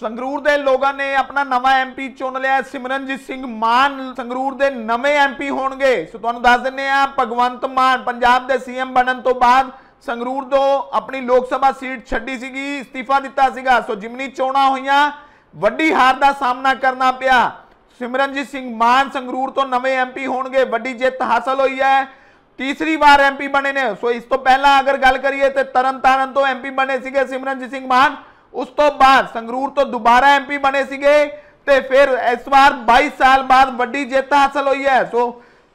ਸੰਗਰੂਰ ਦੇ ਲੋਕਾਂ ਨੇ ਆਪਣਾ ਨਵਾਂ ਐਮਪੀ ਚੁਣ ਲਿਆ ਸਿਮਰਨਜੀਤ ਸਿੰਘ ਮਾਨ ਸੰਗਰੂਰ ਦੇ ਨਵੇਂ ਐਮਪੀ ਹੋਣਗੇ ਸੋ ਤੁਹਾਨੂੰ ਦੱਸ ਦਿੰਨੇ ਆ ਭਗਵੰਤ ਮਾਨ ਪੰਜਾਬ ਦੇ ਸੀਐਮ ਬਣਨ ਤੋਂ ਬਾਅਦ ਸੰਗਰੂਰ ਤੋਂ ਆਪਣੀ ਲੋਕ ਸਭਾ ਸੀਟ ਛੱਡੀ ਸੀਗੀ ਅਸਤੀਫਾ ਦਿੱਤਾ ਸੀਗਾ ਸੋ ਜਿਮਨੀ ਚੋਣਾ ਹੋਈਆਂ ਵੱਡੀ ਹਾਰ ਦਾ ਸਾਹਮਣਾ ਕਰਨਾ ਪਿਆ ਸਿਮਰਨਜੀਤ ਸਿੰਘ ਮਾਨ ਸੰਗਰੂਰ ਤੋਂ ਨਵੇਂ ਐਮਪੀ ਹੋਣਗੇ ਵੱਡੀ ਜਿੱਤ ਹਾਸਲ ਹੋਈ ਹੈ ਤੀਸਰੀ ਵਾਰ ਐਮਪੀ ਬਣੇ ਨੇ ਸੋ ਇਸ ਤੋਂ ਪਹਿਲਾਂ ਅਗਰ ਗੱਲ ਕਰੀਏ ਤੇ ਤਰਨਤਾਰਨ ਤੋਂ ਐਮਪੀ ਬਣੇ ਸੀਗੇ ਸਿਮਰਨਜੀਤ ਸਿੰਘ ਮਾਨ ਉਸ ਤੋਂ ਬਾਅਦ ਸੰਗਰੂਰ ਤੋਂ ਦੁਬਾਰਾ ਐਮਪੀ ਬਣੇ ਸੀਗੇ ਤੇ ਫਿਰ ਇਸ ਵਾਰ 22 ਸਾਲ ਬਾਅਦ ਵੱਡੀ ਜਿੱਤ ਹਾਸਲ ਹੋਈ ਹੈ ਸੋ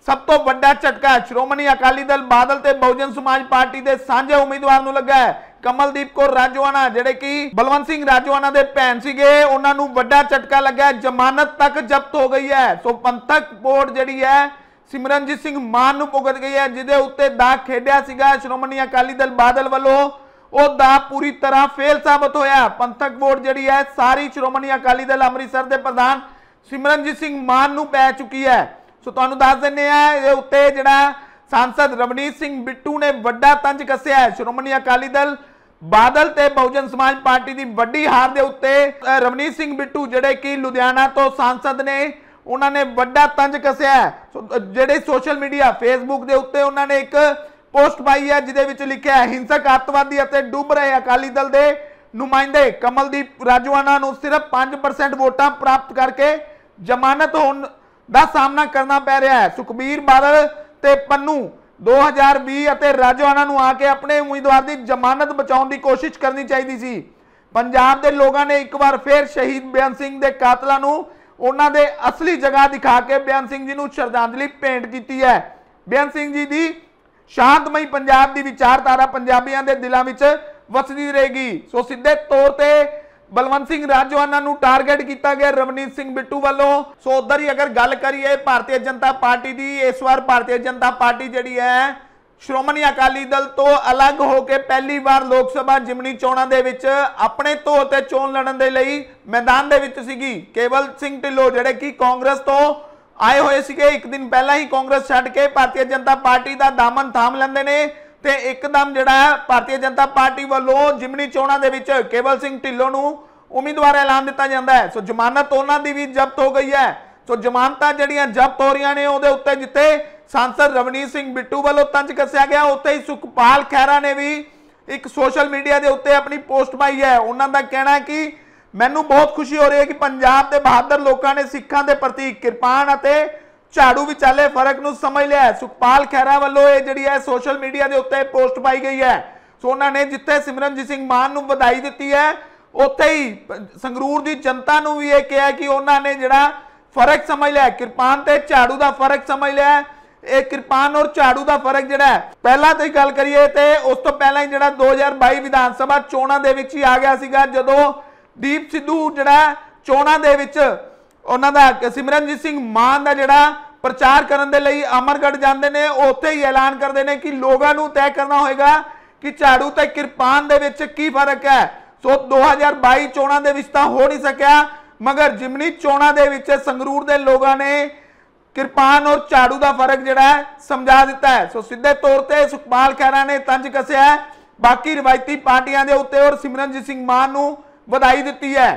ਸਭ ਤੋਂ ਵੱਡਾ ਝਟਕਾ ਸ਼੍ਰੋਮਣੀ ਅਕਾਲੀ ਦਲ ਬਾਦਲ ਤੇ ਬਹੁਜਨ ਸਮਾਜ ਪਾਰਟੀ ਦੇ ਸਾਂਝੇ ਉਮੀਦਵਾਰ ਨੂੰ ਲੱਗਾ ਹੈ ਕਮਲਦੀਪ ਕੌਰ ਰਾਜੋਆਣਾ ਜਿਹੜੇ ਕਿ ਬਲਵੰਤ ਸਿੰਘ ਰਾਜੋਆਣਾ ਦੇ ਭੈਣ ਸੀਗੇ ਉਹਨਾਂ ਨੂੰ ਵੱਡਾ ਝਟਕਾ ਲੱਗਾ ਜ਼ਮਾਨਤ ਤੱਕ ਜ਼ਬਤ ਹੋ ਗਈ ਹੈ ਸੋ ਪੰਥਕ ਬੋਰਡ ਜਿਹੜੀ ਹੈ ਸਿਮਰਨਜੀਤ ਸਿੰਘ ਮਾਨ ਨੂੰ ਪੁਗਤ ਗਈ ਹੈ ਜਿਹਦੇ ਉੱਤੇ ਦਾਗ ਖੇਡਿਆ ਸੀਗਾ ਸ਼੍ਰੋਮਣੀ ਅਕਾਲੀ ਦਲ ਬਾਦਲ ਵੱਲੋਂ ਉਹ ਦਾ ਪੂਰੀ ਤਰ੍ਹਾਂ ਫੇਲ ਸਾਬਤ ਹੋਇਆ ਪੰਥਕ ਵੋਟ ਜਿਹੜੀ ਹੈ ਸਾਰੀ ਸ਼੍ਰੋਮਣੀ ਅਕਾਲੀ ਦਲ ਅੰਮ੍ਰਿਤਸਰ ਦੇ ਪ੍ਰਧਾਨ ਸਿਮਰਨਜੀਤ ਸਿੰਘ ਮਾਨ ਨੂੰ ਪੈ ਚੁੱਕੀ ਹੈ ਸੋ ਤੁਹਾਨੂੰ ਦੱਸ ਦਿੰਨੇ ਆ ਇਹ ਉੱਤੇ ਜਿਹੜਾ ਸੰਸਦ ਰਵਨੀਤ ਸਿੰਘ ਬਿੱਟੂ ਨੇ ਵੱਡਾ ਤੰਜ ਕੱਸਿਆ ਹੈ ਸ਼੍ਰੋਮਣੀ ਅਕਾਲੀ ਦਲ ਬਾਦਲ ਤੇ ਬਹੁਜਨ ਸਮਾਜ ਪਾਰਟੀ ਦੀ ਵੱਡੀ ਹਾਰ ਦੇ ਉੱਤੇ ਰਵਨੀਤ ਸਿੰਘ ਬਿੱਟੂ ਜਿਹੜੇ ਕਿ ਲੁਧਿਆਣਾ ਤੋਂ ਸੰਸਦ ਨੇ ਉਹਨਾਂ ਨੇ ਵੱਡਾ ਤੰਜ ਕੱਸਿਆ ਜਿਹੜੇ ਸੋਸ਼ਲ ਮੀਡੀਆ ਫੇਸਬੁੱਕ ਦੇ ਉੱਤੇ ਉਹਨਾਂ ਨੇ ਇੱਕ ਪੋਸਟ ਪਾਈ ਹੈ ਜਿਹਦੇ ਵਿੱਚ ਲਿਖਿਆ ਹੈ ਹਿੰਸਕ ਅੱਤਵਾਦੀ ਅਤੇ ਡੁੱਬ ਰਹੇ ਅਕਾਲੀ ਦਲ ਦੇ ਨੁਮਾਇੰਦੇ ਕਮਲਦੀਪ ਰਾਜਵਾਨਾ ਨੂੰ ਸਿਰਫ 5% ਵੋਟਾਂ ਪ੍ਰਾਪਤ ਕਰਕੇ ਜ਼ਮਾਨਤ ਹੋਣ ਦਾ ਸਾਹਮਣਾ ਕਰਨਾ ਪੈ ਰਿਹਾ ਹੈ ਸੁਖਬੀਰ ਬਾਦਲ ਤੇ ਪੰਨੂ 2020 ਅਤੇ ਰਾਜਵਾਨਾ ਨੂੰ ਆ ਕੇ ਆਪਣੇ ਉਮੀਦਵਾਰ ਦੀ ਜ਼ਮਾਨਤ ਬਚਾਉਣ ਦੀ ਕੋਸ਼ਿਸ਼ ਕਰਨੀ ਚਾਹੀਦੀ ਸੀ ਪੰਜਾਬ ਦੇ ਲੋਕਾਂ ਨੇ ਇੱਕ ਵਾਰ ਫੇਰ ਸ਼ਹੀਦ ਬਿਆਨ ਸਿੰਘ ਦੇ ਕਾਤਲਾਂ ਨੂੰ ਉਹਨਾਂ ਦੇ ਅਸਲੀ ਜਗ੍ਹਾ ਦਿਖਾ ਕੇ ਬਿਆਨ ਸਿੰਘ ਜੀ ਨੂੰ ਸ਼ਰਧਾਂਜਲੀ ਭੇਂਟ ਕੀਤੀ ਹੈ ਬਿਆਨ ਸਿੰਘ ਜੀ ਦੀ ਸ਼ਾਂਤਮਈ ਪੰਜਾਬ ਦੀ ਵਿਚਾਰਧਾਰਾ ਪੰਜਾਬੀਆਂ ਦੇ ਦਿਲਾਂ ਵਿੱਚ ਵਸਦੀ ਰਹੇਗੀ ਸੋ ਸਿੱਧੇ ਤੌਰ ਤੇ ਬਲਵੰਤ ਸਿੰਘ ਰਾਜਵਾਨਾ ਨੂੰ ਟਾਰਗੇਟ ਕੀਤਾ ਗਿਆ ਰਵਨੀਤ ਸਿੰਘ ਬਿੱਟੂ ਵੱਲੋਂ ਸੋ ਉਧਰ ਹੀ ਅਗਰ ਗੱਲ ਕਰੀਏ ਭਾਰਤੀ ਜਨਤਾ ਪਾਰਟੀ ਦੀ ਇਸ ਵਾਰ ਭਾਰਤੀ ਜਨਤਾ ਪਾਰਟੀ ਜਿਹੜੀ ਹੈ ਸ਼੍ਰੋਮਣੀ ਅਕਾਲੀ ਦਲ ਤੋਂ ਅਲੱਗ ਹੋ ਕੇ ਪਹਿਲੀ ਵਾਰ ਲੋਕ ਸਭਾ ਜਿਮਣੀ ਚੋਣਾਂ ਦੇ ਵਿੱਚ ਆਪਣੇ ਤੋਂ ਤੇ ਚੋਣ ਲੜਨ ਦੇ ਲਈ ਮੈਦਾਨ ਦੇ ਵਿੱਚ ਸੀਗੀ ਕੇਵਲ ਸਿੰਘ ਢਿੱਲੋਂ ਜਿਹੜੇ ਕਿ ਕਾਂਗਰਸ ਤੋਂ ਆਏ ਹੋਏ ਸੀਗੇ ਇੱਕ ਦਿਨ ਪਹਿਲਾਂ ਹੀ ਕਾਂਗਰਸ ਛੱਡ ਕੇ ਭਾਰਤੀ ਜਨਤਾ ਪਾਰਟੀ ਦਾ ਦਾਮਨ ਥਾਮ ਲੈਂਦੇ ਨੇ ਤੇ ਇੱਕਦਮ ਜਿਹੜਾ ਭਾਰਤੀ ਜਨਤਾ ਪਾਰਟੀ ਵੱਲੋਂ ਜਿਮਨੀ ਚੋਣਾਂ ਦੇ ਵਿੱਚ ਕੇਵਲ ਸਿੰਘ ਢਿੱਲੋਂ ਨੂੰ ਉਮੀਦਵਾਰ ਐਲਾਨ ਦਿੱਤਾ ਜਾਂਦਾ ਹੈ ਸੋ ਜ਼ਮਾਨਤ ਉਹਨਾਂ ਦੀ ਵੀ ਜ਼ਬਤ ਹੋ ਗਈ ਹੈ ਸੋ ਜ਼ਮਾਨਤਾਂ ਜਿਹੜੀਆਂ ਜ਼ਬਤ ਹੋ ਰਹੀਆਂ ਨੇ ਉਹਦੇ ਉੱਤੇ ਜਿੱਤੇ ਸੰਸਦ ਰਵਨੀਤ ਸਿੰਘ ਬਿੱਟੂ ਵੱਲੋਂ ਤੰਜ ਕੱਸਿਆ ਗਿਆ ਉੱਤੇ ਹੀ ਸੁਖਪਾਲ ਖੈਰਾ ਨੇ ਵੀ ਇੱਕ ਸੋਸ਼ਲ ਮੀਡੀਆ ਦੇ ਉੱਤੇ ਆਪਣੀ ਪੋਸਟ ਪਾਈ ਹੈ ਉਹਨਾਂ ਦਾ ਕਹਿਣਾ ਹੈ ਕਿ ਮੈਨੂੰ ਬਹੁਤ ਖੁਸ਼ੀ ਹੋ ਰਹੀ ਹੈ ਕਿ ਪੰਜਾਬ ਦੇ ਬਹਾਦਰ ਲੋਕਾਂ ਨੇ ਸਿੱਖਾਂ ਦੇ ਪ੍ਰਤੀ ਕਿਰਪਾਨ ਅਤੇ ਝਾੜੂ ਵਿਚਾਲੇ ਫਰਕ ਨੂੰ ਸਮਝ ਲਿਆ ਸੁਖਪਾਲ ਖਹਿਰਾ ਵੱਲੋਂ ਇਹ ਜਿਹੜੀ ਹੈ ਸੋਸ਼ਲ ਮੀਡੀਆ ਦੇ ਉੱਤੇ ਪੋਸਟ ਪਾਈ ਗਈ ਹੈ ਸੋ ਉਹਨਾਂ ਨੇ ਜਿੱਥੇ ਸਿਮਰਨਜੀਤ ਸਿੰਘ ਮਾਨ ਨੂੰ ਵਧਾਈ ਦਿੱਤੀ ਹੈ ਉੱਥੇ ਹੀ ਸੰਗਰੂਰ ਦੀ ਜਨਤਾ ਨੂੰ ਵੀ ਇਹ ਕਿਹਾ ਕਿ ਉਹਨਾਂ ਨੇ ਜਿਹੜਾ ਫਰਕ ਸਮਝ ਲਿਆ ਕਿਰਪਾਨ ਤੇ ਝਾੜੂ ਦਾ ਫਰਕ ਸਮਝ ਲਿਆ ਇਹ ਕਿਰਪਾਨ ਔਰ ਝਾੜੂ ਦਾ ਫਰਕ ਜਿਹੜਾ ਹੈ ਪਹਿਲਾਂ ਤੇ ਗੱਲ ਕਰੀਏ ਤੇ ਉਸ ਤੋਂ ਪਹਿਲਾਂ ਹੀ ਜਿਹੜਾ 2022 ਵਿਧਾਨ ਸਭਾ ਚੋਣਾਂ ਦੇ ਵਿੱਚ ਹੀ ਆ ਗਿਆ ਸੀਗਾ ਜਦੋਂ ਦੀਪ ਸਿੱਧੂ ਜਿਹੜਾ ਚੋਣਾਂ ਦੇ ਵਿੱਚ ਉਹਨਾਂ ਦਾ ਸਿਮਰਨਜੀਤ ਸਿੰਘ ਮਾਨ ਦਾ ਜਿਹੜਾ ਪ੍ਰਚਾਰ ਕਰਨ ਦੇ ਲਈ ਅਮਰਗੜ ਜਾਂਦੇ ਨੇ ਉੱਥੇ ਹੀ ਐਲਾਨ ਕਰਦੇ ਨੇ ਕਿ ਲੋਕਾਂ ਨੂੰ ਤੈਅ ਕਰਨਾ ਹੋਏਗਾ ਕਿ ਝਾੜੂ ਤੇ ਕਿਰਪਾਨ ਦੇ ਵਿੱਚ ਕੀ ਫਰਕ ਹੈ ਸੋ 2022 ਚੋਣਾਂ ਦੇ ਵਿੱਚ ਤਾਂ ਹੋ ਨਹੀਂ ਸਕਿਆ ਮਗਰ ਜਿਮਨੀ ਚੋਣਾਂ ਦੇ ਵਿੱਚ ਸੰਗਰੂਰ ਦੇ ਲੋਕਾਂ ਨੇ ਕਿਰਪਾਨ ਔਰ ਝਾੜੂ ਦਾ ਫਰਕ ਜਿਹੜਾ ਹੈ ਸਮਝਾ ਦਿੱਤਾ ਹੈ ਸੋ ਸਿੱਧੇ ਤੌਰ ਤੇ ਸੁਖਪਾਲ ਖਹਿਰਾ ਨੇ ਤੰਜ ਕਸਿਆ ਬਾਕੀ ਰਵਾਇਤੀ ਪਾਰਟੀਆਂ ਦੇ ਉੱਤੇ ਔਰ ਸਿਮਰਨਜੀਤ ਸਿੰਘ ਮਾਨ ਨੂੰ ਵਧਾਈ ਦਿੱਤੀ ਹੈ